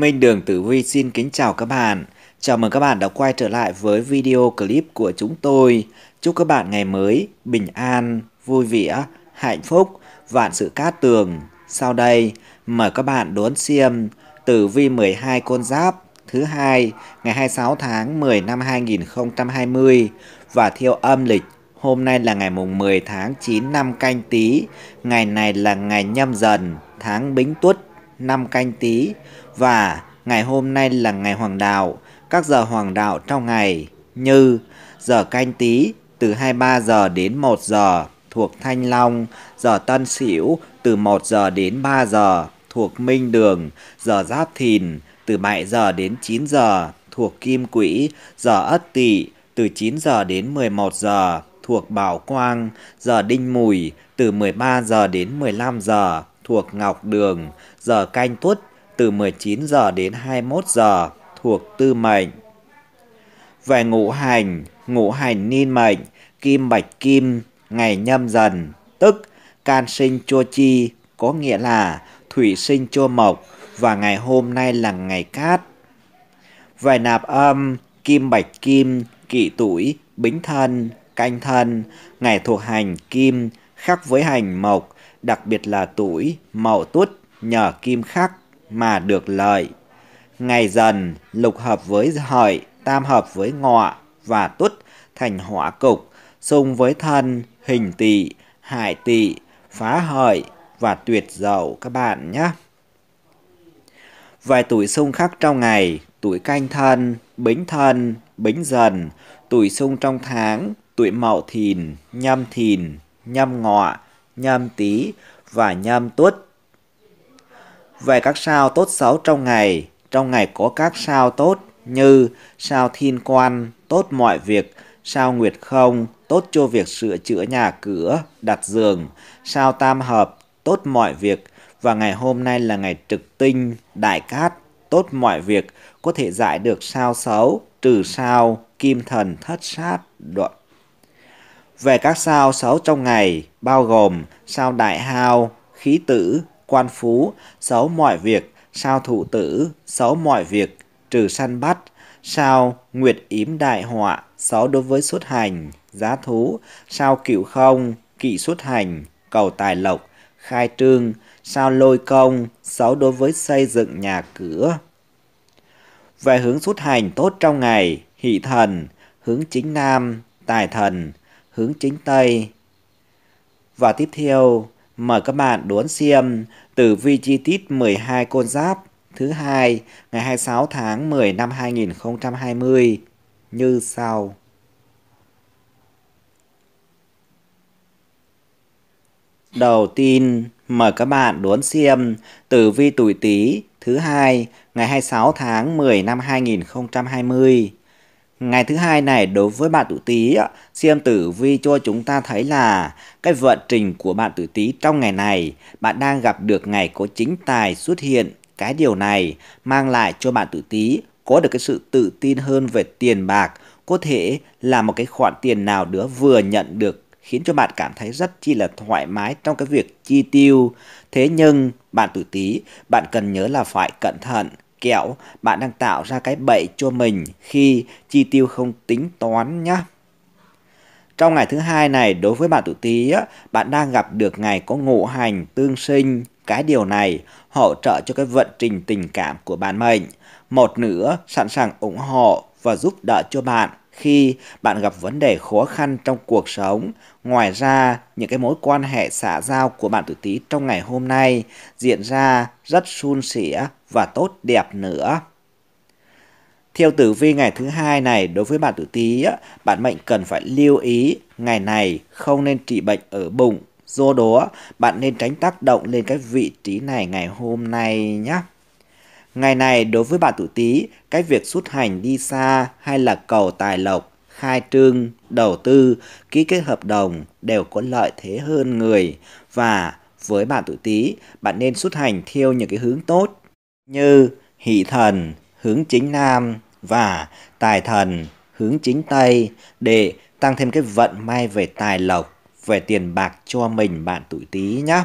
Minh Đường Tử Vi xin kính chào các bạn. Chào mừng các bạn đã quay trở lại với video clip của chúng tôi. Chúc các bạn ngày mới bình an, vui vẻ, hạnh phúc, vạn sự cát tường. Sau đây, mời các bạn đón xem Tử Vi 12 con giáp thứ hai ngày 26 tháng 10 năm 2020 và theo âm lịch Hôm nay là ngày mùng 10 tháng 9 năm canh tý. ngày này là ngày nhâm dần, tháng bính tuất, năm canh tý và ngày hôm nay là ngày hoàng đạo, các giờ hoàng đạo trong ngày như giờ canh tí từ 23 giờ đến 1 giờ thuộc Thanh Long, giờ Tân Sửu từ 1 giờ đến 3 giờ thuộc Minh Đường, giờ Giáp Thìn từ 7 giờ đến 9 giờ thuộc Kim Quỹ, giờ Ất Tỵ từ 9 giờ đến 11 giờ thuộc Bảo Quang, giờ Đinh Mùi từ 13 giờ đến 15 giờ thuộc Ngọc Đường, giờ Canh Tuất từ 19 giờ đến 21 giờ thuộc tư mệnh. Về ngũ hành, ngũ hành niên mệnh, kim bạch kim, ngày nhâm dần, tức can sinh chua chi, có nghĩa là thủy sinh chua mộc và ngày hôm nay là ngày cát. Về nạp âm, kim bạch kim, kỵ tuổi, bính thân, canh thân, ngày thuộc hành kim, khắc với hành mộc, đặc biệt là tuổi, mậu tuất, nhờ kim khắc mà được lợi. Ngày dần, lục hợp với hợi, tam hợp với ngọ và tuất thành hỏa cục, xung với thân, hình tỵ, hại tỵ, phá hợi và tuyệt dậu các bạn nhé. Vài tuổi xung khắc trong ngày, tuổi canh thân, bính thân, bính dần, tuổi xung trong tháng, tuổi mậu thìn, nhâm thìn, nhâm ngọ, nhâm tý và nhâm tuất về các sao tốt xấu trong ngày. Trong ngày có các sao tốt như sao thiên quan, tốt mọi việc, sao nguyệt không, tốt cho việc sửa chữa nhà cửa, đặt giường, sao tam hợp, tốt mọi việc. Và ngày hôm nay là ngày trực tinh, đại cát, tốt mọi việc, có thể giải được sao xấu, trừ sao, kim thần thất sát, đoạn về các sao xấu trong ngày bao gồm sao đại hao, khí tử, quan phú, xấu mọi việc, sao thụ tử, xấu mọi việc, trừ săn bắt, sao nguyệt yếm đại họa, xấu đối với xuất hành, giá thú, sao cửu không, kỵ xuất hành, cầu tài lộc, khai trương, sao lôi công, xấu đối với xây dựng nhà cửa. Về hướng xuất hành tốt trong ngày, hỷ thần, hướng chính nam, tài thần, hướng chính tây. Và tiếp theo Mời các bạn đón xem tử vi chi tiết 12 con giáp thứ hai ngày 26 tháng 10 năm 2020 như sau. Đầu tiên, mời các bạn đón xem tử vi tuổi Tý thứ hai ngày 26 tháng 10 năm 2020 Ngày thứ hai này đối với bạn tuổi Tý, siêm tử vi cho chúng ta thấy là cái vận trình của bạn tuổi Tý trong ngày này, bạn đang gặp được ngày có chính tài xuất hiện. Cái điều này mang lại cho bạn tuổi Tý có được cái sự tự tin hơn về tiền bạc, có thể là một cái khoản tiền nào đứa vừa nhận được khiến cho bạn cảm thấy rất chi là thoải mái trong cái việc chi tiêu. Thế nhưng bạn tuổi Tý, bạn cần nhớ là phải cẩn thận kẹo bạn đang tạo ra cái bẫy cho mình khi chi tiêu không tính toán nhé. Trong ngày thứ hai này đối với bạn tuổi Tý bạn đang gặp được ngày có ngũ hành tương sinh, cái điều này hỗ trợ cho cái vận trình tình cảm của bạn mình Một nữa sẵn sàng ủng hộ và giúp đỡ cho bạn khi bạn gặp vấn đề khó khăn trong cuộc sống. Ngoài ra, những cái mối quan hệ xã giao của bạn tuổi Tý trong ngày hôm nay diễn ra rất suôn sẻ và tốt đẹp nữa. Theo tử vi ngày thứ hai này, đối với bạn tuổi Tý, bạn mệnh cần phải lưu ý ngày này không nên trị bệnh ở bụng. Do đó, bạn nên tránh tác động lên cái vị trí này ngày hôm nay nhé. Ngày này đối với bà tuổi Tý, cái việc xuất hành đi xa hay là cầu tài lộc, khai trương, đầu tư, ký kết hợp đồng đều có lợi thế hơn người và với bạn tuổi Tý, bạn nên xuất hành theo những cái hướng tốt như hỷ thần hướng chính nam và tài thần hướng chính tây để tăng thêm cái vận may về tài lộc, về tiền bạc cho mình bạn tuổi Tý nhé.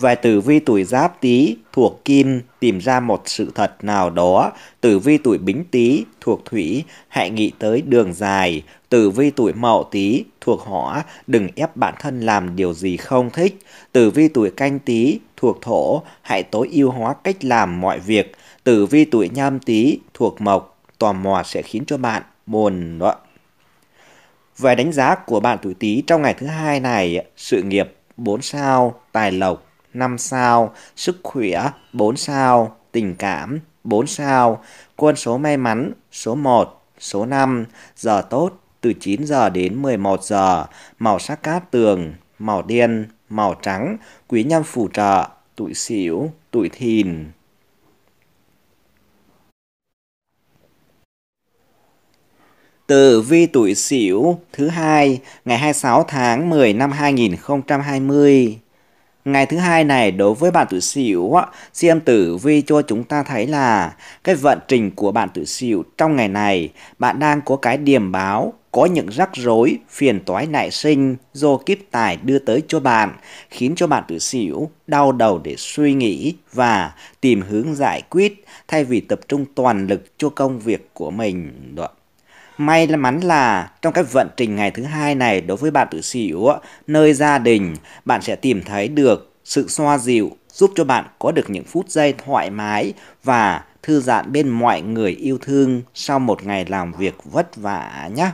Vài tử vi tuổi giáp tý thuộc kim tìm ra một sự thật nào đó. Tử vi tuổi bính tý thuộc thủy hãy nghĩ tới đường dài. Tử vi tuổi mậu tý thuộc hỏa đừng ép bản thân làm điều gì không thích. Tử vi tuổi canh tý thuộc thổ hãy tối ưu hóa cách làm mọi việc. Tử vi tuổi nhâm tý thuộc mộc tò mò sẽ khiến cho bạn buồn đó. Về đánh giá của bạn tuổi Tý trong ngày thứ hai này, sự nghiệp 4 sao, tài lộc 5 sao, sức khỏe 4 sao, tình cảm 4 sao, quân số may mắn số 1, số 5, giờ tốt từ 9 giờ đến 11 giờ, màu sắc cát tường, màu đen, màu trắng, quý nhân phù trợ, tuổi sửu tuổi thìn. Tử vi tuổi Sửu thứ hai ngày 26 tháng 10 năm 2020. Ngày thứ hai này đối với bản tử xỉu, Diêm Tử Vi cho chúng ta thấy là cái vận trình của bạn tử xỉu trong ngày này, bạn đang có cái điểm báo có những rắc rối, phiền toái nảy sinh do kiếp tài đưa tới cho bạn, khiến cho bạn tự xỉu, đau đầu để suy nghĩ và tìm hướng giải quyết thay vì tập trung toàn lực cho công việc của mình. Đó. May mắn là trong cái vận trình ngày thứ hai này đối với bạn tự xỉu, nơi gia đình, bạn sẽ tìm thấy được sự xoa dịu giúp cho bạn có được những phút giây thoải mái và thư giãn bên mọi người yêu thương sau một ngày làm việc vất vả nhé.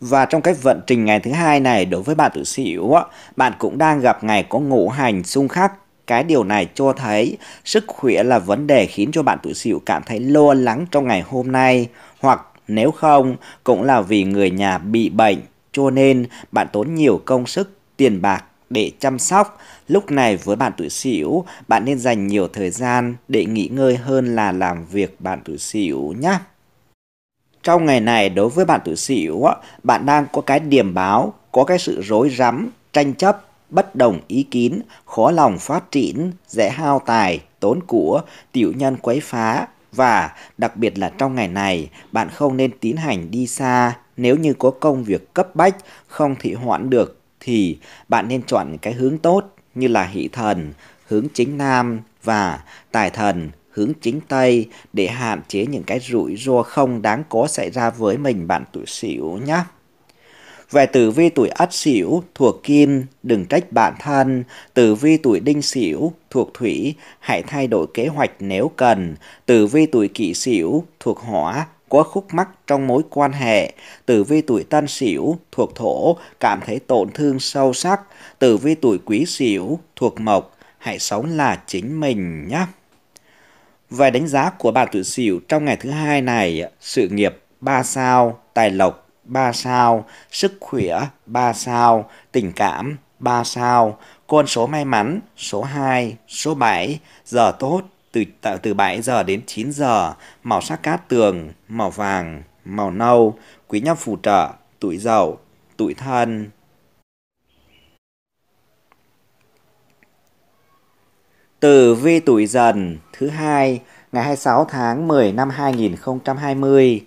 Và trong cái vận trình ngày thứ hai này đối với bạn tự xỉu, bạn cũng đang gặp ngày có ngũ hành xung khắc cái điều này cho thấy sức khỏe là vấn đề khiến cho bạn tuổi sửu cảm thấy lo lắng trong ngày hôm nay hoặc nếu không, cũng là vì người nhà bị bệnh, cho nên bạn tốn nhiều công sức, tiền bạc để chăm sóc. Lúc này với bạn tuổi Sửu, bạn nên dành nhiều thời gian để nghỉ ngơi hơn là làm việc bạn tuổi Sửu nhé. Trong ngày này đối với bạn tuổi Sửu, bạn đang có cái điểm báo, có cái sự rối rắm, tranh chấp, bất đồng ý kiến, khó lòng phát triển, dễ hao tài, tốn của, tiểu nhân quấy phá, và đặc biệt là trong ngày này, bạn không nên tiến hành đi xa. Nếu như có công việc cấp bách, không thị hoãn được, thì bạn nên chọn cái hướng tốt như là hỷ thần, hướng chính nam và tài thần, hướng chính Tây để hạn chế những cái rủi ro không đáng có xảy ra với mình bạn tuổi sửu nhé. Về tử vi tuổi ất sửu thuộc kim, đừng trách bản thân. Tử vi tuổi đinh sửu thuộc thủy, hãy thay đổi kế hoạch nếu cần. Tử vi tuổi kỷ sửu thuộc hỏa, có khúc mắc trong mối quan hệ. Tử vi tuổi tân sửu thuộc thổ, cảm thấy tổn thương sâu sắc. Tử vi tuổi quý sửu thuộc mộc, hãy sống là chính mình nhé. Về đánh giá của bạn tuổi sửu trong ngày thứ hai này, sự nghiệp 3 sao, tài lộc 3 sao, sức khỏe 3 sao, tình cảm 3 sao, con số may mắn số 2, số 7, giờ tốt từ từ 7 giờ đến 9 giờ, màu sắc cát tường, màu vàng, màu nâu, quý nhân phù trợ, tuổi dậu, tuổi thân. từ vi tuổi dần thứ hai ngày 26 tháng 10 năm 2020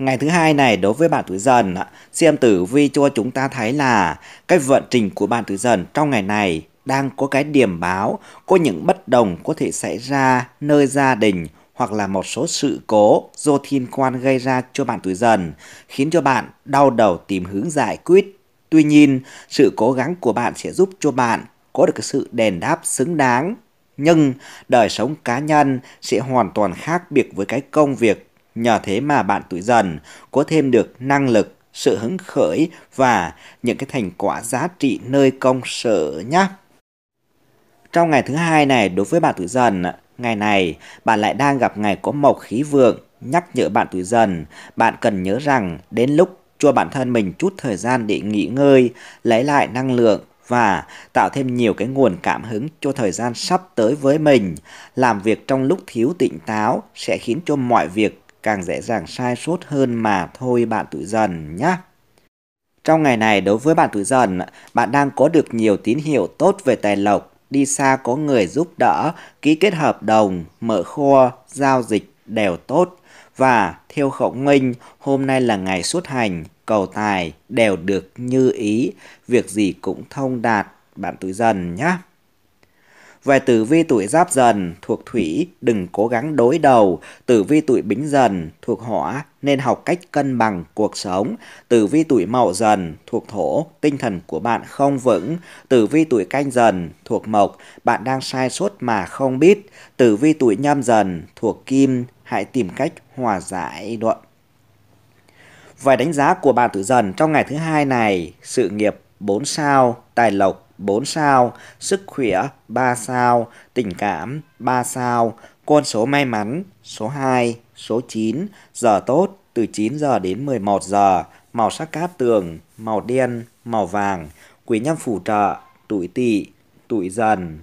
Ngày thứ hai này đối với bạn tuổi dần, xem tử vi cho chúng ta thấy là cái vận trình của bạn tuổi dần trong ngày này đang có cái điểm báo, có những bất đồng có thể xảy ra nơi gia đình hoặc là một số sự cố do thiên quan gây ra cho bạn tuổi dần, khiến cho bạn đau đầu tìm hướng giải quyết. Tuy nhiên, sự cố gắng của bạn sẽ giúp cho bạn có được sự đền đáp xứng đáng nhưng đời sống cá nhân sẽ hoàn toàn khác biệt với cái công việc Nhờ thế mà bạn tuổi dần có thêm được năng lực, sự hứng khởi và những cái thành quả giá trị nơi công sở nhé. Trong ngày thứ hai này đối với bạn tuổi dần, ngày này bạn lại đang gặp ngày có mộc khí vượng, nhắc nhở bạn tuổi dần, bạn cần nhớ rằng đến lúc cho bản thân mình chút thời gian để nghỉ ngơi, lấy lại năng lượng và tạo thêm nhiều cái nguồn cảm hứng cho thời gian sắp tới với mình. Làm việc trong lúc thiếu tỉnh táo sẽ khiến cho mọi việc càng dễ dàng sai sót hơn mà thôi bạn tuổi dần nhé. Trong ngày này đối với bạn tuổi dần, bạn đang có được nhiều tín hiệu tốt về tài lộc, đi xa có người giúp đỡ, ký kết hợp đồng, mở kho, giao dịch đều tốt. Và theo khổng minh, hôm nay là ngày xuất hành, cầu tài đều được như ý, việc gì cũng thông đạt, bạn tuổi dần nhé. Về tử vi tuổi giáp dần thuộc thủy đừng cố gắng đối đầu, tử vi tuổi bính dần thuộc hỏa nên học cách cân bằng cuộc sống, tử vi tuổi mậu dần thuộc thổ, tinh thần của bạn không vững, tử vi tuổi canh dần thuộc mộc, bạn đang sai suốt mà không biết, tử vi tuổi nhâm dần thuộc kim, hãy tìm cách hòa giải đoạn. Vài đánh giá của bạn tử dần trong ngày thứ hai này, sự nghiệp 4 sao, tài lộc 4 sao, sức khỏe 3 sao, tình cảm 3 sao, con số may mắn số 2, số 9, giờ tốt từ 9 giờ đến 11 giờ, màu sắc cát tường, màu đen, màu vàng, quý nhân phù trợ, tuổi tỵ, tuổi dần.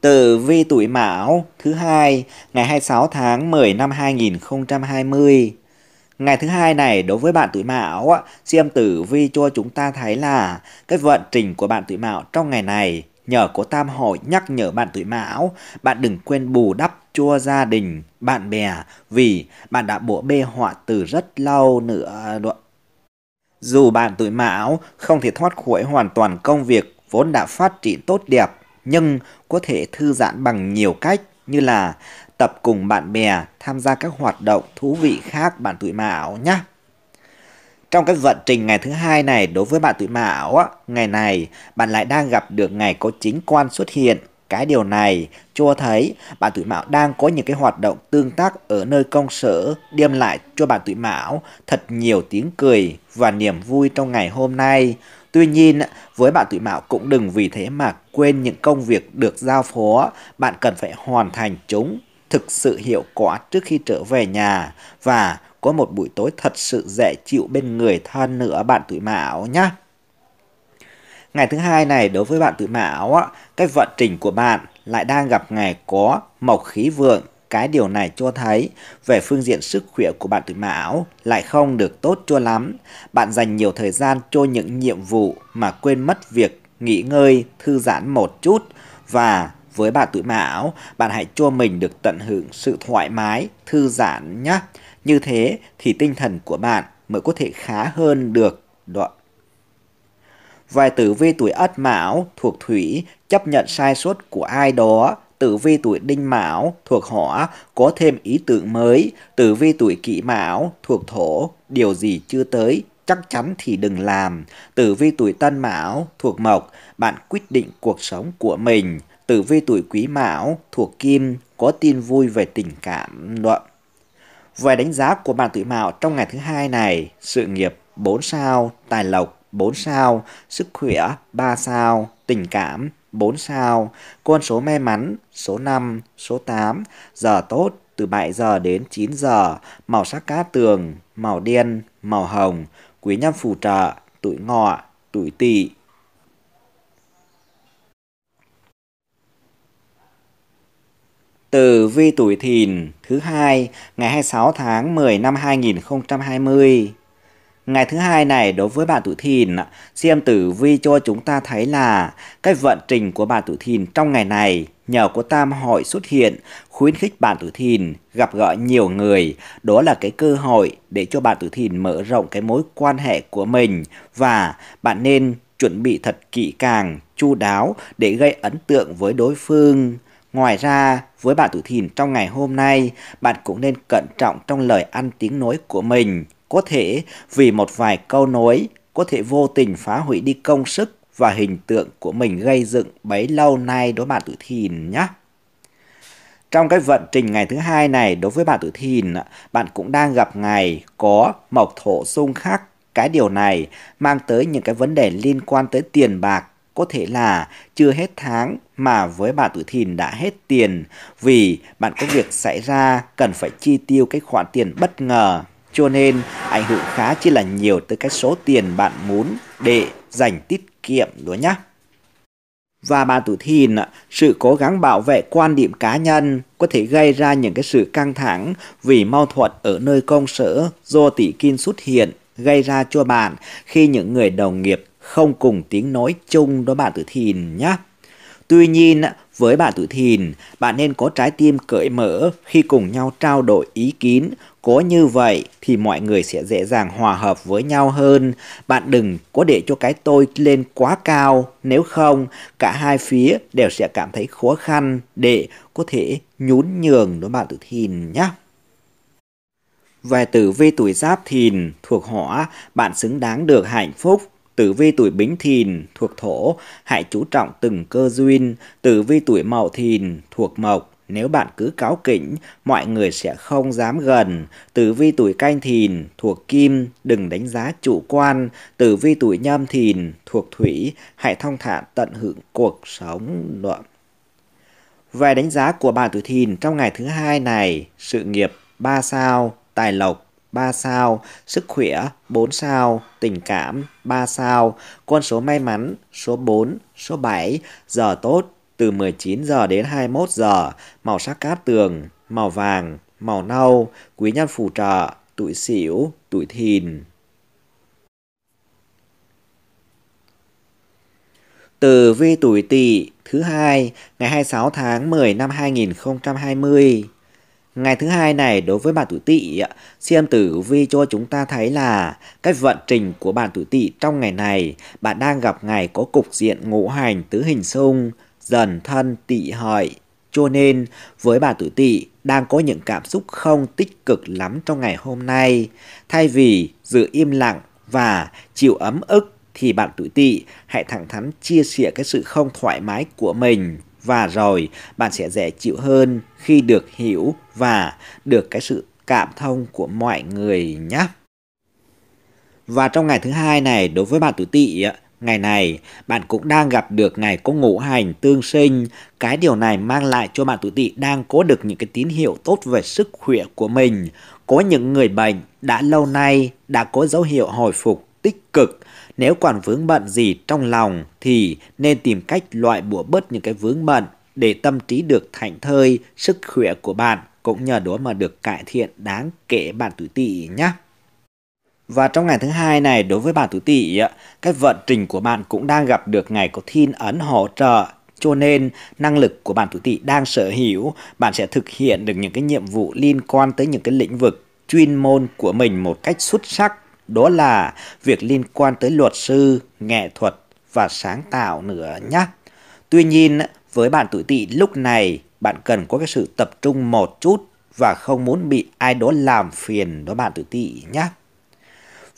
Tử vi tuổi Mão thứ hai ngày 26 tháng 10 năm 2020 Ngày thứ hai này đối với bạn tuổi Mão, Diêm Tử Vi cho chúng ta thấy là cái vận trình của bạn tuổi Mão trong ngày này nhờ có tam hội nhắc nhở bạn tuổi Mão, bạn đừng quên bù đắp cho gia đình, bạn bè vì bạn đã bủa bê họa từ rất lâu nữa. Dù bạn tuổi Mão không thể thoát khỏi hoàn toàn công việc vốn đã phát triển tốt đẹp, nhưng có thể thư giãn bằng nhiều cách như là tập cùng bạn bè tham gia các hoạt động thú vị khác bạn tuổi mão nhé. Trong các vận trình ngày thứ hai này đối với bạn tuổi mão, á, ngày này bạn lại đang gặp được ngày có chính quan xuất hiện. Cái điều này cho thấy bạn tuổi mão đang có những cái hoạt động tương tác ở nơi công sở đem lại cho bạn tuổi mão thật nhiều tiếng cười và niềm vui trong ngày hôm nay. Tuy nhiên, với bạn tuổi mão cũng đừng vì thế mà quên những công việc được giao phó, bạn cần phải hoàn thành chúng thực sự hiệu quả trước khi trở về nhà và có một buổi tối thật sự dễ chịu bên người thân nữa bạn tuổi mão nhé. Ngày thứ hai này đối với bạn tuổi mão á, cái vận trình của bạn lại đang gặp ngày có mộc khí vượng. Cái điều này cho thấy về phương diện sức khỏe của bạn tuổi mão lại không được tốt cho lắm. Bạn dành nhiều thời gian cho những nhiệm vụ mà quên mất việc nghỉ ngơi, thư giãn một chút và với bạn tuổi mão, bạn hãy cho mình được tận hưởng sự thoải mái, thư giãn nhé. Như thế thì tinh thần của bạn mới có thể khá hơn được. đoạn Vài tử vi tuổi ất mão thuộc thủy chấp nhận sai suất của ai đó tử vi tuổi đinh mão thuộc hỏa có thêm ý tưởng mới, tử vi tuổi kỷ mão thuộc thổ, điều gì chưa tới chắc chắn thì đừng làm. Tử vi tuổi tân mão thuộc mộc, bạn quyết định cuộc sống của mình tử vi tuổi quý mão thuộc kim có tin vui về tình cảm luận. Về đánh giá của bạn tuổi mão trong ngày thứ hai này, sự nghiệp 4 sao, tài lộc 4 sao, sức khỏe 3 sao, tình cảm 4 sao, con số may mắn số 5, số 8, giờ tốt từ 7 giờ đến 9 giờ, màu sắc cá tường, màu đen, màu hồng, quý nhân phù trợ, tuổi ngọ, tuổi tỵ, Tử vi tuổi thìn thứ hai ngày 26 tháng 10 năm 2020. Ngày thứ hai này đối với bạn tuổi thìn, xem tử vi cho chúng ta thấy là cái vận trình của bạn tuổi thìn trong ngày này nhờ có tam hội xuất hiện khuyến khích bạn tuổi thìn gặp gỡ nhiều người đó là cái cơ hội để cho bạn tuổi thìn mở rộng cái mối quan hệ của mình và bạn nên chuẩn bị thật kỹ càng chu đáo để gây ấn tượng với đối phương Ngoài ra, với bạn tuổi thìn trong ngày hôm nay, bạn cũng nên cẩn trọng trong lời ăn tiếng nói của mình. Có thể vì một vài câu nói, có thể vô tình phá hủy đi công sức và hình tượng của mình gây dựng bấy lâu nay đối bạn tuổi thìn nhé. Trong cái vận trình ngày thứ hai này đối với bạn tuổi thìn, bạn cũng đang gặp ngày có mộc thổ xung khắc. Cái điều này mang tới những cái vấn đề liên quan tới tiền bạc có thể là chưa hết tháng mà với bạn tuổi thìn đã hết tiền vì bạn có việc xảy ra cần phải chi tiêu cái khoản tiền bất ngờ. Cho nên ảnh hưởng khá chỉ là nhiều tới cái số tiền bạn muốn để dành tiết kiệm đó nhá Và bạn tuổi thìn, sự cố gắng bảo vệ quan điểm cá nhân có thể gây ra những cái sự căng thẳng vì mâu thuẫn ở nơi công sở do tỷ kim xuất hiện gây ra cho bạn khi những người đồng nghiệp không cùng tiếng nói chung đó bạn tử thìn nhé. Tuy nhiên, với bạn tử thìn, bạn nên có trái tim cởi mở khi cùng nhau trao đổi ý kiến. Có như vậy thì mọi người sẽ dễ dàng hòa hợp với nhau hơn. Bạn đừng có để cho cái tôi lên quá cao, nếu không cả hai phía đều sẽ cảm thấy khó khăn để có thể nhún nhường đối bạn tử thìn nhé. Về tử vi tuổi giáp thìn thuộc hỏa, bạn xứng đáng được hạnh phúc, tử vi tuổi bính thìn thuộc thổ, hãy chú trọng từng cơ duyên, tử vi tuổi mậu thìn thuộc mộc. Nếu bạn cứ cáo kỉnh, mọi người sẽ không dám gần. Tử vi tuổi canh thìn thuộc kim, đừng đánh giá chủ quan. Tử vi tuổi nhâm thìn thuộc thủy, hãy thông thả tận hưởng cuộc sống. Về đánh giá của bạn tuổi thìn trong ngày thứ hai này, sự nghiệp 3 sao, tài lộc 3 sao, sức khỏe 4 sao, tình cảm 3 sao, con số may mắn số 4, số 7, giờ tốt từ 19 giờ đến 21 giờ, màu sắc cát tường, màu vàng, màu nâu, quý nhân phù trợ, tuổi sửu, tuổi thìn. Từ vi tuổi tỵ thứ hai ngày 26 tháng 10 năm 2020 Ngày thứ hai này đối với bạn tuổi tỵ, xem tử vi cho chúng ta thấy là cái vận trình của bạn tuổi tỵ trong ngày này, bạn đang gặp ngày có cục diện ngũ hành tứ hình xung, dần thân tỵ hợi. Cho nên, với bạn tuổi tỵ đang có những cảm xúc không tích cực lắm trong ngày hôm nay. Thay vì giữ im lặng và chịu ấm ức thì bạn tuổi tỵ hãy thẳng thắn chia sẻ cái sự không thoải mái của mình và rồi bạn sẽ dễ chịu hơn khi được hiểu và được cái sự cảm thông của mọi người nhé. Và trong ngày thứ hai này đối với bạn tuổi tỵ ngày này bạn cũng đang gặp được ngày có ngũ hành tương sinh cái điều này mang lại cho bạn tuổi tỵ đang có được những cái tín hiệu tốt về sức khỏe của mình có những người bệnh đã lâu nay đã có dấu hiệu hồi phục tích cực. Nếu còn vướng bận gì trong lòng thì nên tìm cách loại bùa bớt những cái vướng bận để tâm trí được thảnh thơi, sức khỏe của bạn cũng nhờ đó mà được cải thiện đáng kể bạn tuổi tỵ nhé. Và trong ngày thứ hai này đối với bạn tuổi tỵ, cái vận trình của bạn cũng đang gặp được ngày có thiên ấn hỗ trợ cho nên năng lực của bạn tuổi tỵ đang sở hữu, bạn sẽ thực hiện được những cái nhiệm vụ liên quan tới những cái lĩnh vực chuyên môn của mình một cách xuất sắc đó là việc liên quan tới luật sư, nghệ thuật và sáng tạo nữa nhé. Tuy nhiên, với bạn tuổi tỵ lúc này, bạn cần có cái sự tập trung một chút và không muốn bị ai đó làm phiền đó bạn tuổi tỵ nhé.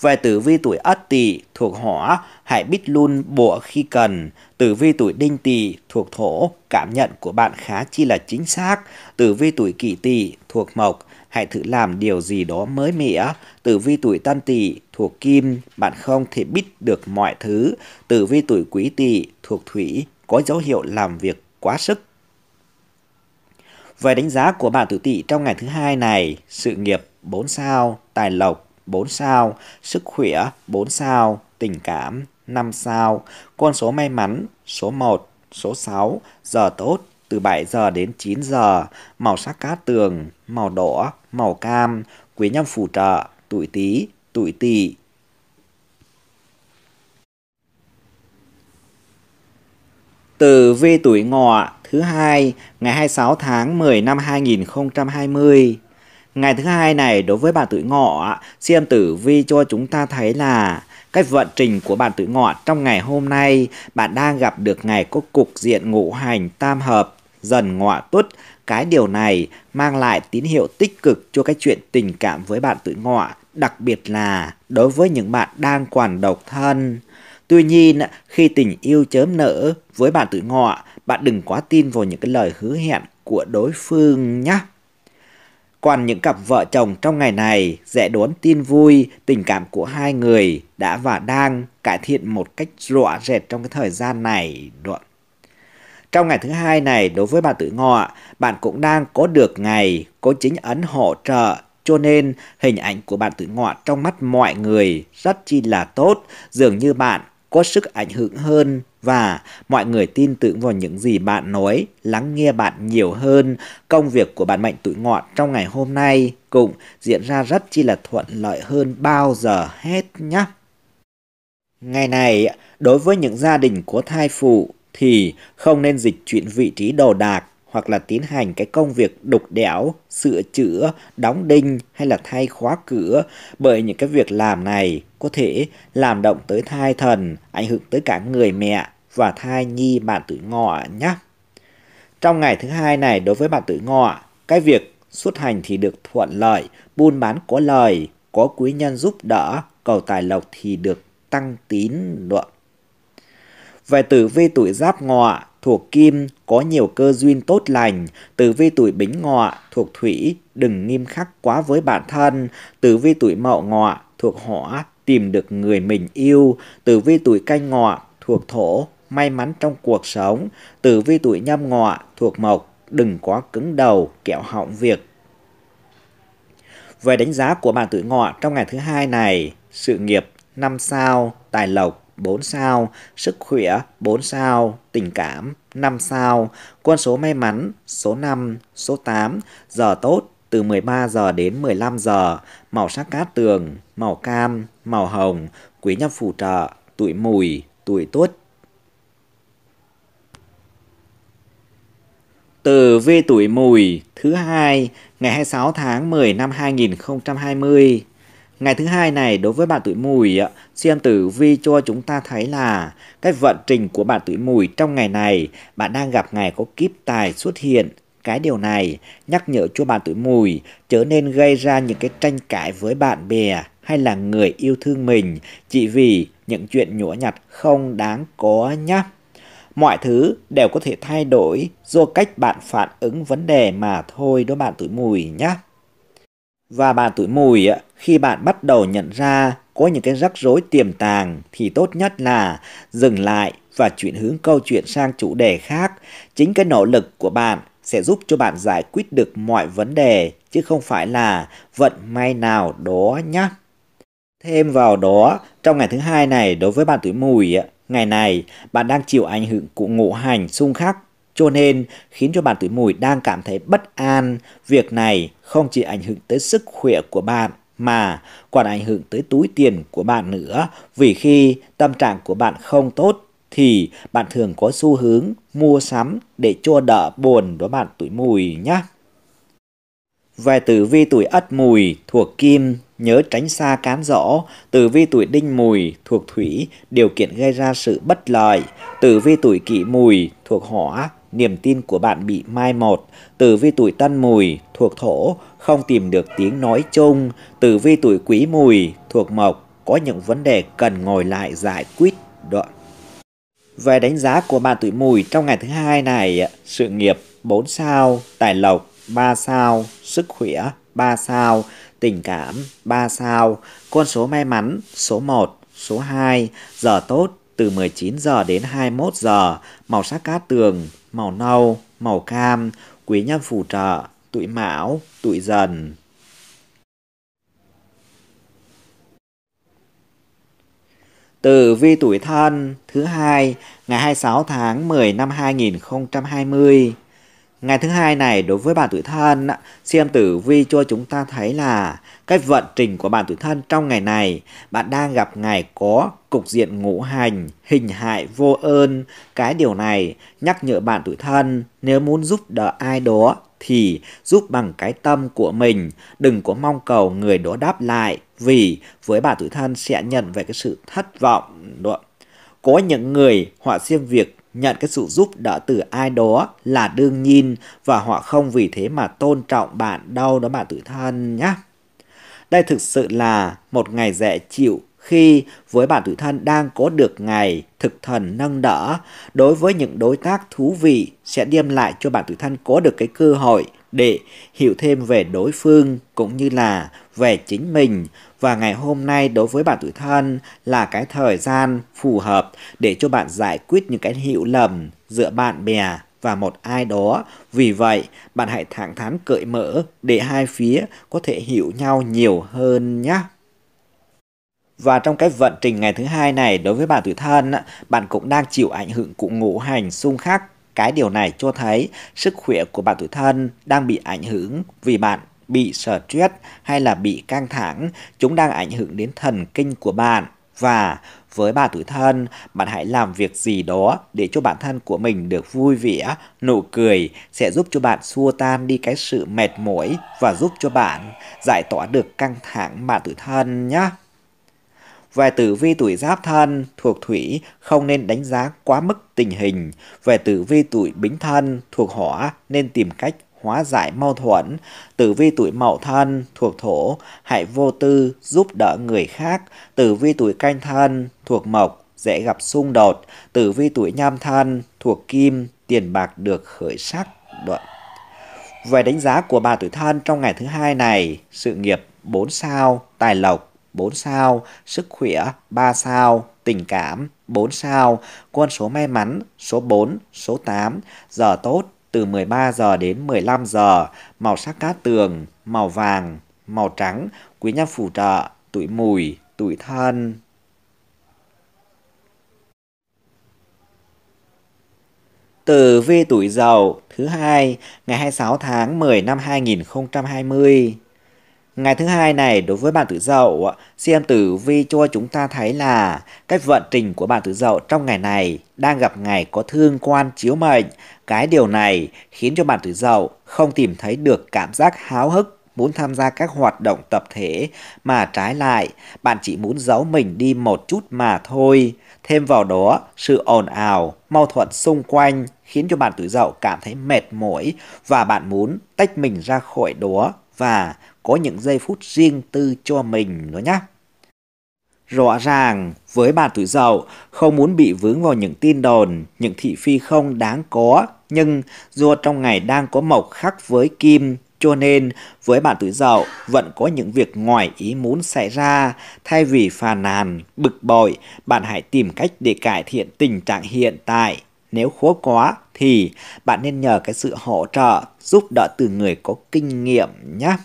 Về tử vi tuổi ất tỵ thuộc hỏa, hãy biết luôn bộ khi cần. Tử vi tuổi đinh tỵ thuộc thổ, cảm nhận của bạn khá chi là chính xác. Tử vi tuổi kỷ tỵ thuộc mộc, hãy thử làm điều gì đó mới mẻ. Tử vi tuổi tân tỵ thuộc kim, bạn không thể biết được mọi thứ. Tử vi tuổi quý tỵ thuộc thủy, có dấu hiệu làm việc quá sức. Về đánh giá của bạn tử tỵ trong ngày thứ hai này, sự nghiệp 4 sao, tài lộc 4 sao, sức khỏe 4 sao, tình cảm 5 sao, con số may mắn số 1, số 6, giờ tốt từ 7 giờ đến 9 giờ, màu sắc cát tường màu đỏ, màu cam, quý nhân phù trợ, tuổi tý, tuổi tỵ. Từ vi tuổi ngọ thứ hai ngày 26 tháng 10 năm 2020. Ngày thứ hai này đối với bạn tuổi ngọ, xem tử vi cho chúng ta thấy là cách vận trình của bạn tuổi ngọ trong ngày hôm nay, bạn đang gặp được ngày có cục diện ngũ hành tam hợp dần ngọ tuất cái điều này mang lại tín hiệu tích cực cho cái chuyện tình cảm với bạn tuổi ngọ, đặc biệt là đối với những bạn đang còn độc thân. Tuy nhiên, khi tình yêu chớm nở với bạn tuổi ngọ, bạn đừng quá tin vào những cái lời hứa hẹn của đối phương nhé. Còn những cặp vợ chồng trong ngày này dễ đón tin vui, tình cảm của hai người đã và đang cải thiện một cách rõ rệt trong cái thời gian này. Đoạn trong ngày thứ hai này, đối với bạn tuổi ngọ, bạn cũng đang có được ngày, có chính ấn hỗ trợ, cho nên hình ảnh của bạn tuổi ngọ trong mắt mọi người rất chi là tốt, dường như bạn có sức ảnh hưởng hơn và mọi người tin tưởng vào những gì bạn nói, lắng nghe bạn nhiều hơn. Công việc của bạn mệnh tuổi ngọ trong ngày hôm nay cũng diễn ra rất chi là thuận lợi hơn bao giờ hết nhé. Ngày này, đối với những gia đình có thai phụ, thì không nên dịch chuyển vị trí đồ đạc hoặc là tiến hành cái công việc đục đẽo, sửa chữa, đóng đinh hay là thay khóa cửa bởi những cái việc làm này có thể làm động tới thai thần, ảnh hưởng tới cả người mẹ và thai nhi bạn tuổi ngọ nhé. Trong ngày thứ hai này đối với bạn tuổi ngọ, cái việc xuất hành thì được thuận lợi, buôn bán có lời, có quý nhân giúp đỡ, cầu tài lộc thì được tăng tín luận. Về tử vi tuổi giáp ngọ, thuộc kim, có nhiều cơ duyên tốt lành, tử vi tuổi bính ngọ, thuộc thủy, đừng nghiêm khắc quá với bản thân, tử vi tuổi mậu ngọ, thuộc hỏa, tìm được người mình yêu, tử vi tuổi canh ngọ, thuộc thổ, may mắn trong cuộc sống, tử vi tuổi nhâm ngọ, thuộc mộc, đừng quá cứng đầu, kẹo hỏng việc. Về đánh giá của bạn tuổi ngọ trong ngày thứ hai này, sự nghiệp 5 sao, tài lộc 4 sao, sức khỏe 4 sao, tình cảm 5 sao, con số may mắn số 5, số 8, giờ tốt từ 13 giờ đến 15 giờ, màu sắc cát tường, màu cam, màu hồng, quý nhân phù trợ, tuổi mùi, tuổi tuất. Từ vi tuổi mùi thứ hai ngày 26 tháng 10 năm 2020 Ngày thứ hai này đối với bạn tuổi mùi, xem tử vi cho chúng ta thấy là cái vận trình của bạn tuổi mùi trong ngày này, bạn đang gặp ngày có kiếp tài xuất hiện. Cái điều này nhắc nhở cho bạn tuổi mùi trở nên gây ra những cái tranh cãi với bạn bè hay là người yêu thương mình chỉ vì những chuyện nhỏ nhặt không đáng có nhé. Mọi thứ đều có thể thay đổi do cách bạn phản ứng vấn đề mà thôi đó bạn tuổi mùi nhé. Và bạn tuổi mùi khi bạn bắt đầu nhận ra có những cái rắc rối tiềm tàng thì tốt nhất là dừng lại và chuyển hướng câu chuyện sang chủ đề khác. Chính cái nỗ lực của bạn sẽ giúp cho bạn giải quyết được mọi vấn đề chứ không phải là vận may nào đó nhé. Thêm vào đó, trong ngày thứ hai này đối với bạn tuổi mùi, ngày này bạn đang chịu ảnh hưởng của ngũ hành xung khắc cho nên khiến cho bạn tuổi mùi đang cảm thấy bất an. Việc này không chỉ ảnh hưởng tới sức khỏe của bạn mà còn ảnh hưởng tới túi tiền của bạn nữa vì khi tâm trạng của bạn không tốt thì bạn thường có xu hướng mua sắm để cho đỡ buồn đó bạn tuổi mùi nhé. Về tử vi tuổi ất mùi thuộc kim, nhớ tránh xa cán dỗ. Tử vi tuổi đinh mùi thuộc thủy, điều kiện gây ra sự bất lợi. Tử vi tuổi kỷ mùi thuộc hỏa, niềm tin của bạn bị mai một, tử vi tuổi tân mùi, thuộc thổ, không tìm được tiếng nói chung, tử vi tuổi quý mùi, thuộc mộc, có những vấn đề cần ngồi lại giải quyết đoạn. Về đánh giá của bạn tuổi mùi trong ngày thứ hai này, sự nghiệp 4 sao, tài lộc 3 sao, sức khỏe 3 sao, tình cảm 3 sao, con số may mắn số 1, số 2, giờ tốt từ 19 giờ đến 21 giờ, màu sắc cát tường màu nâu, màu cam, quý nhân phù trợ, tuổi mão, tuổi dần. Từ vi tuổi thân thứ hai ngày 26 tháng 10 năm 2020 Ngày thứ hai này đối với bạn tuổi thân, xem tử vi cho chúng ta thấy là cái vận trình của bạn tuổi thân trong ngày này, bạn đang gặp ngày có cục diện ngũ hành, hình hại vô ơn. Cái điều này nhắc nhở bạn tuổi thân nếu muốn giúp đỡ ai đó thì giúp bằng cái tâm của mình, đừng có mong cầu người đó đáp lại vì với bạn tuổi thân sẽ nhận về cái sự thất vọng. Có những người họ xem việc nhận cái sự giúp đỡ từ ai đó là đương nhiên và họ không vì thế mà tôn trọng bạn đâu đó bạn tự thân nhé. Đây thực sự là một ngày dễ chịu khi với bạn tự thân đang có được ngày thực thần nâng đỡ đối với những đối tác thú vị sẽ đem lại cho bạn tự thân có được cái cơ hội để hiểu thêm về đối phương cũng như là về chính mình và ngày hôm nay đối với bạn tuổi thân là cái thời gian phù hợp để cho bạn giải quyết những cái hiểu lầm giữa bạn bè và một ai đó. Vì vậy, bạn hãy thẳng thắn cởi mở để hai phía có thể hiểu nhau nhiều hơn nhé. Và trong cái vận trình ngày thứ hai này đối với bạn tuổi thân, bạn cũng đang chịu ảnh hưởng của ngũ hành xung khắc cái điều này cho thấy sức khỏe của bạn tuổi thân đang bị ảnh hưởng vì bạn bị stress hay là bị căng thẳng, chúng đang ảnh hưởng đến thần kinh của bạn. Và với bà tuổi thân, bạn hãy làm việc gì đó để cho bản thân của mình được vui vẻ, nụ cười sẽ giúp cho bạn xua tan đi cái sự mệt mỏi và giúp cho bạn giải tỏa được căng thẳng bạn tuổi thân nhé. Về tử vi tuổi giáp thân thuộc thủy không nên đánh giá quá mức tình hình. Về tử vi tuổi bính thân thuộc hỏa nên tìm cách hóa giải mâu thuẫn. Tử vi tuổi mậu thân thuộc thổ hãy vô tư giúp đỡ người khác. Tử vi tuổi canh thân thuộc mộc dễ gặp xung đột. Tử vi tuổi nhâm thân thuộc kim tiền bạc được khởi sắc. Đoạn. Về đánh giá của bà tuổi thân trong ngày thứ hai này, sự nghiệp 4 sao, tài lộc 4 sao, sức khỏe 3 sao, tình cảm 4 sao, con số may mắn số 4, số 8, giờ tốt từ 13 giờ đến 15 giờ, màu sắc cát tường, màu vàng, màu trắng, quý nhân phù trợ, tuổi mùi, tuổi thân. từ vi tuổi Dậu thứ hai ngày 26 tháng 10 năm 2020. Ngày thứ hai này đối với bạn tử dậu, xem tử vi cho chúng ta thấy là cách vận trình của bạn tử dậu trong ngày này đang gặp ngày có thương quan chiếu mệnh. Cái điều này khiến cho bạn tử dậu không tìm thấy được cảm giác háo hức muốn tham gia các hoạt động tập thể mà trái lại bạn chỉ muốn giấu mình đi một chút mà thôi. Thêm vào đó, sự ồn ào, mâu thuẫn xung quanh khiến cho bạn tử dậu cảm thấy mệt mỏi và bạn muốn tách mình ra khỏi đó và có những giây phút riêng tư cho mình đó nhé. Rõ ràng, với bà tuổi dậu, không muốn bị vướng vào những tin đồn, những thị phi không đáng có, nhưng do trong ngày đang có mộc khắc với kim, cho nên với bạn tuổi dậu vẫn có những việc ngoài ý muốn xảy ra, thay vì phàn nàn, bực bội, bạn hãy tìm cách để cải thiện tình trạng hiện tại nếu khó quá thì bạn nên nhờ cái sự hỗ trợ, giúp đỡ từ người có kinh nghiệm nhé.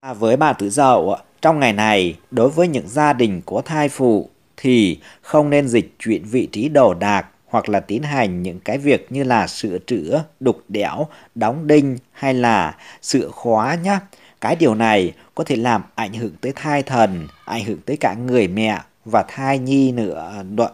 À, với bà tứ dậu, trong ngày này, đối với những gia đình có thai phụ thì không nên dịch chuyển vị trí đồ đạc hoặc là tiến hành những cái việc như là sửa chữa, đục đẽo, đóng đinh hay là sửa khóa nhé. Cái điều này có thể làm ảnh hưởng tới thai thần, ảnh hưởng tới cả người mẹ và thai nhi nữa. Đoạn.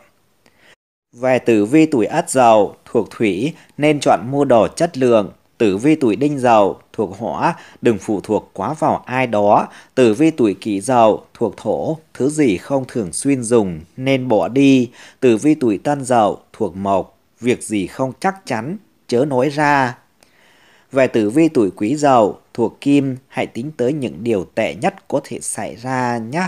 Về tử vi tuổi Ất Dậu thuộc Thủy nên chọn mua đồ chất lượng. Tử vi tuổi Đinh Dậu thuộc Hỏa đừng phụ thuộc quá vào ai đó. Tử vi tuổi Kỷ Dậu thuộc Thổ thứ gì không thường xuyên dùng nên bỏ đi. Tử vi tuổi Tân Dậu thuộc Mộc việc gì không chắc chắn chớ nói ra. Về tử vi tuổi Quý Dậu thuộc Kim hãy tính tới những điều tệ nhất có thể xảy ra nhé.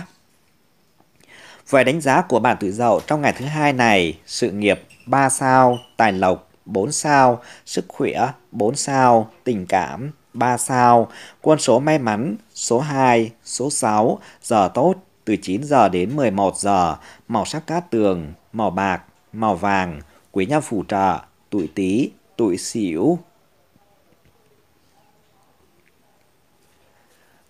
Vậy đánh giá của bạn tuổi dậu trong ngày thứ hai này, sự nghiệp 3 sao, tài lộc 4 sao, sức khỏe 4 sao, tình cảm 3 sao, quân số may mắn số 2, số 6, giờ tốt từ 9 giờ đến 11 giờ, màu sắc cát tường, màu bạc, màu vàng, quý nhân phù trợ, tuổi tý, tuổi sửu.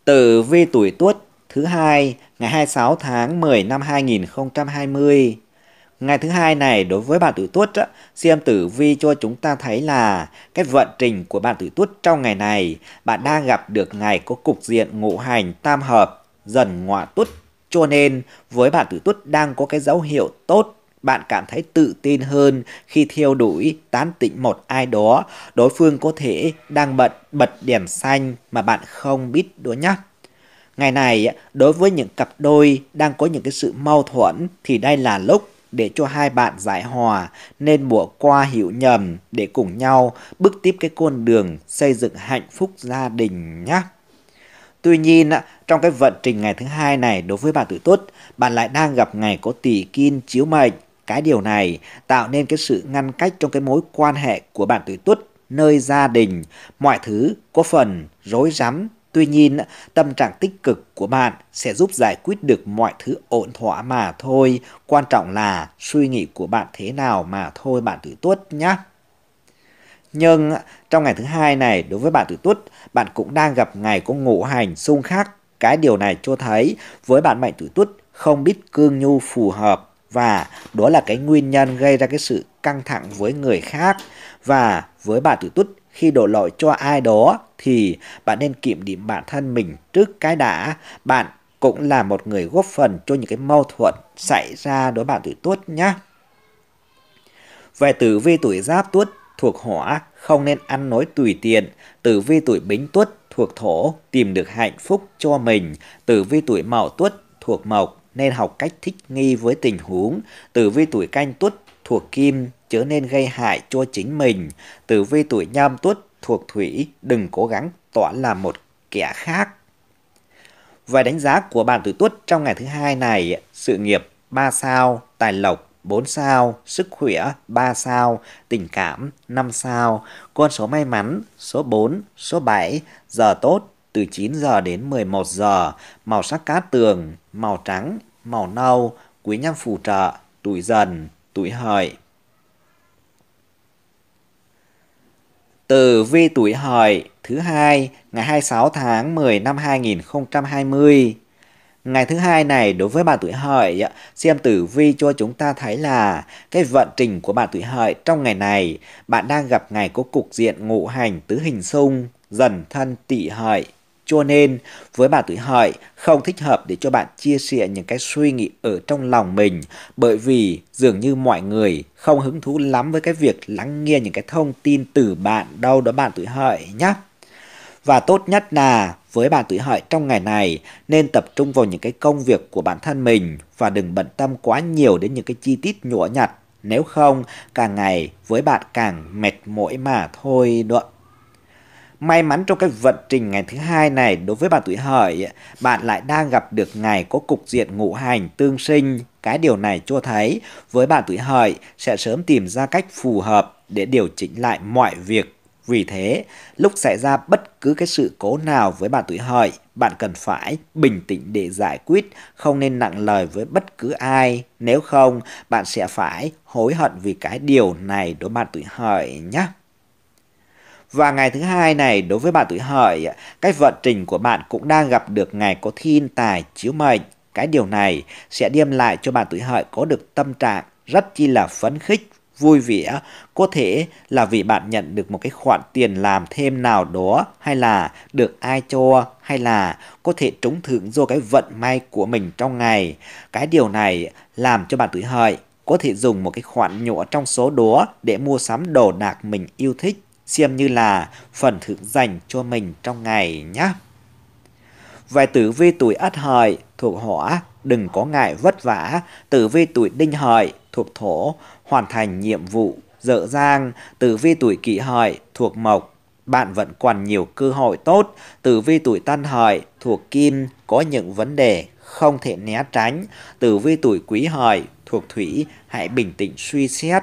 Tử vi tuổi tuất thứ hai ngày 26 tháng 10 năm 2020. Ngày thứ hai này đối với bạn tử tuất xem tử vi cho chúng ta thấy là cái vận trình của bạn tử tuất trong ngày này bạn đang gặp được ngày có cục diện ngũ hành tam hợp dần ngọa tuất cho nên với bạn tử tuất đang có cái dấu hiệu tốt bạn cảm thấy tự tin hơn khi theo đuổi tán tỉnh một ai đó đối phương có thể đang bật bật đèn xanh mà bạn không biết đó nhé Ngày này, đối với những cặp đôi đang có những cái sự mâu thuẫn thì đây là lúc để cho hai bạn giải hòa nên bỏ qua hiểu nhầm để cùng nhau bước tiếp cái con đường xây dựng hạnh phúc gia đình nhé. Tuy nhiên, trong cái vận trình ngày thứ hai này đối với bạn tuổi tuất, bạn lại đang gặp ngày có tỷ kim chiếu mệnh. Cái điều này tạo nên cái sự ngăn cách trong cái mối quan hệ của bạn tuổi tuất nơi gia đình, mọi thứ có phần rối rắm Tuy nhiên, tâm trạng tích cực của bạn sẽ giúp giải quyết được mọi thứ ổn thỏa mà thôi. Quan trọng là suy nghĩ của bạn thế nào mà thôi bạn tuổi tuất nhé. Nhưng trong ngày thứ hai này đối với bạn tuổi tuất, bạn cũng đang gặp ngày có ngũ hành xung khắc. Cái điều này cho thấy với bạn mệnh tuổi tuất không biết cương nhu phù hợp và đó là cái nguyên nhân gây ra cái sự căng thẳng với người khác và với bạn tuổi tuất khi đổ lỗi cho ai đó thì bạn nên kiểm điểm bản thân mình trước cái đã. Bạn cũng là một người góp phần cho những cái mâu thuẫn xảy ra đối bạn tuổi tuất nhé. Về tử vi tuổi giáp tuất thuộc hỏa không nên ăn nói tùy tiện. Tử vi tuổi bính tuất thuộc thổ tìm được hạnh phúc cho mình. Tử vi tuổi mậu tuất thuộc mộc nên học cách thích nghi với tình huống. Tử vi tuổi canh tuất thuộc kim chớ nên gây hại cho chính mình. Tử vi tuổi nhâm tuất thuộc thủy, đừng cố gắng tỏa là một kẻ khác. Vài đánh giá của bạn tuổi tuất trong ngày thứ hai này, sự nghiệp 3 sao, tài lộc 4 sao, sức khỏe 3 sao, tình cảm 5 sao, con số may mắn số 4, số 7, giờ tốt từ 9 giờ đến 11 giờ, màu sắc cát tường, màu trắng, màu nâu, quý nhân phù trợ, tuổi dần, tuổi hợi. Tử vi tuổi hợi thứ hai ngày 26 tháng 10 năm 2020. Ngày thứ hai này đối với bạn tuổi hợi xem tử vi cho chúng ta thấy là cái vận trình của bạn tuổi hợi trong ngày này bạn đang gặp ngày có cục diện ngũ hành tứ hình xung dần thân tỵ hợi cho nên, với bạn tuổi hợi không thích hợp để cho bạn chia sẻ những cái suy nghĩ ở trong lòng mình bởi vì dường như mọi người không hứng thú lắm với cái việc lắng nghe những cái thông tin từ bạn đâu đó bạn tuổi hợi nhé. Và tốt nhất là với bạn tuổi hợi trong ngày này nên tập trung vào những cái công việc của bản thân mình và đừng bận tâm quá nhiều đến những cái chi tiết nhỏ nhặt. Nếu không, càng ngày với bạn càng mệt mỏi mà thôi đó. May mắn trong cái vận trình ngày thứ hai này đối với bạn tuổi hợi, bạn lại đang gặp được ngày có cục diện ngũ hành tương sinh. Cái điều này cho thấy với bạn tuổi hợi sẽ sớm tìm ra cách phù hợp để điều chỉnh lại mọi việc. Vì thế, lúc xảy ra bất cứ cái sự cố nào với bạn tuổi hợi, bạn cần phải bình tĩnh để giải quyết, không nên nặng lời với bất cứ ai. Nếu không, bạn sẽ phải hối hận vì cái điều này đối bạn tuổi hợi nhé. Và ngày thứ hai này đối với bạn tuổi hợi, cái vận trình của bạn cũng đang gặp được ngày có thiên tài chiếu mệnh. Cái điều này sẽ đem lại cho bạn tuổi hợi có được tâm trạng rất chi là phấn khích, vui vẻ, có thể là vì bạn nhận được một cái khoản tiền làm thêm nào đó hay là được ai cho hay là có thể trúng thưởng do cái vận may của mình trong ngày. Cái điều này làm cho bạn tuổi hợi có thể dùng một cái khoản nhỏ trong số đó để mua sắm đồ đạc mình yêu thích xem như là phần thưởng dành cho mình trong ngày nhé. Vài tử vi tuổi Ất Hợi thuộc Hỏa, đừng có ngại vất vả, tử vi tuổi Đinh Hợi thuộc Thổ, hoàn thành nhiệm vụ dở dang, tử vi tuổi Kỷ Hợi thuộc Mộc, bạn vẫn còn nhiều cơ hội tốt, tử vi tuổi Tân Hợi thuộc Kim có những vấn đề không thể né tránh, tử vi tuổi Quý Hợi thuộc Thủy hãy bình tĩnh suy xét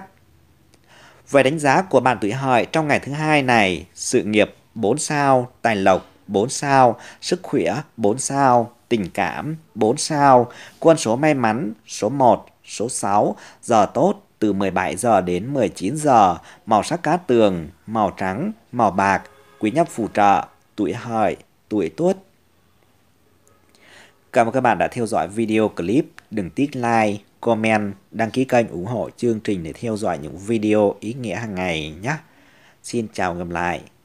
về đánh giá của bạn tuổi hợi trong ngày thứ hai này, sự nghiệp 4 sao, tài lộc 4 sao, sức khỏe 4 sao, tình cảm 4 sao, quân số may mắn số 1, số 6, giờ tốt từ 17 giờ đến 19 giờ, màu sắc cát tường, màu trắng, màu bạc, quý nhân phù trợ, tuổi hợi, tuổi tuất. Cảm ơn các bạn đã theo dõi video clip, đừng tiếc like comment, đăng ký kênh ủng hộ chương trình để theo dõi những video ý nghĩa hàng ngày nhé. Xin chào gặp lại.